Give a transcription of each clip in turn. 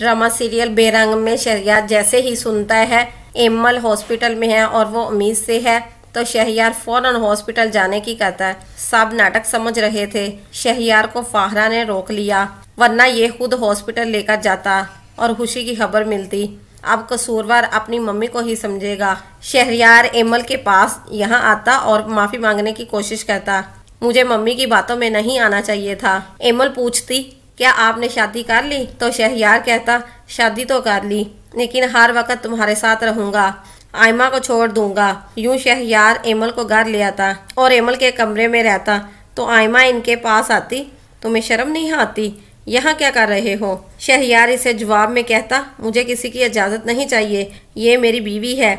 drama serial बेरंग में शहरियार जैसे ही सुनता है एमल हॉस्पिटल में है और वो उम्मीद से है तो शहरियार फौरन हॉस्पिटल जाने की कहता है सब नाटक समझ रहे थे शहरियार को फाहरा ने रोक लिया वरना ये खुद हॉस्पिटल लेकर जाता और खुशी की खबर मिलती अब कसूरवार अपनी मम्मी को ही समझेगा शहरियार एमल के पास यहाँ आता और माफ़ी मांगने की कोशिश करता मुझे मम्मी की बातों में नहीं आना चाहिए था एमल पूछती क्या आपने शादी कर ली तो शहयार कहता शादी तो कर ली लेकिन हर वक्त तुम्हारे साथ रहूंगा आयमा को छोड़ दूंगा यूं शहयार एमल को घर ले आता और एमल के कमरे में रहता तो आयमा इनके पास आती तुम्हें शर्म नहीं आती यहाँ क्या कर रहे हो शहयार इसे जवाब में कहता मुझे किसी की इजाज़त नहीं चाहिए ये मेरी बीवी है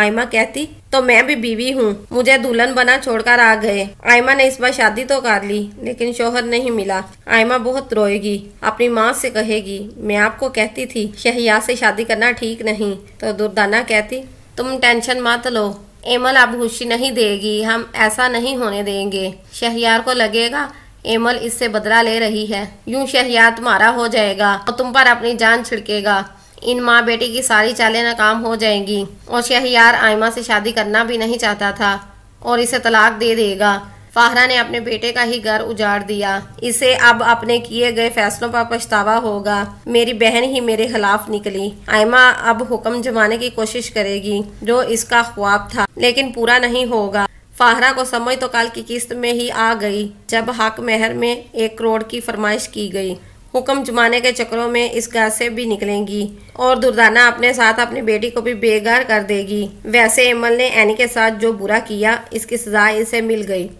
आयमा कहती तो मैं भी बीवी हूँ मुझे दुल्हन बना छोड़कर आ गए आयमा ने इस बार शादी तो कर ली लेकिन शोहर नहीं मिला आयमा बहुत रोएगी अपनी माँ से कहेगी मैं आपको कहती थी शहिया से शादी करना ठीक नहीं तो दुर्दाना कहती तुम टेंशन मत लो एमल अब खुशी नहीं देगी हम ऐसा नहीं होने देंगे शहियार को लगेगा एमल इससे बदला ले रही है यूं शहियार तुम्हारा हो जाएगा और तुम पर अपनी जान छिड़केगा इन माँ बेटी की सारी चालें नाकाम हो जाएंगी और शहयार आयमा से शादी करना भी नहीं चाहता था और इसे तलाक दे देगा फाहरा ने अपने बेटे का ही घर उजाड़ दिया इसे अब अपने किए गए फैसलों पर पछतावा होगा मेरी बहन ही मेरे खिलाफ निकली आयमा अब हुक्म जमाने की कोशिश करेगी जो इसका ख्वाब था लेकिन पूरा नहीं होगा फाहरा को समझ तो काल की किस्त में ही आ गई जब हक मेहर में एक करोड़ की फरमाइश की गई हुक्म जमाने के चक्रों में इस घर से भी निकलेंगी और दुर्दाना अपने साथ अपनी बेटी को भी बेघर कर देगी वैसे एमल ने एनी के साथ जो बुरा किया इसकी सजा इसे मिल गई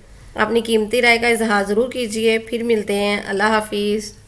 अपनी कीमती राय का इजहार ज़रूर कीजिए फिर मिलते हैं अल्लाह हाफिज़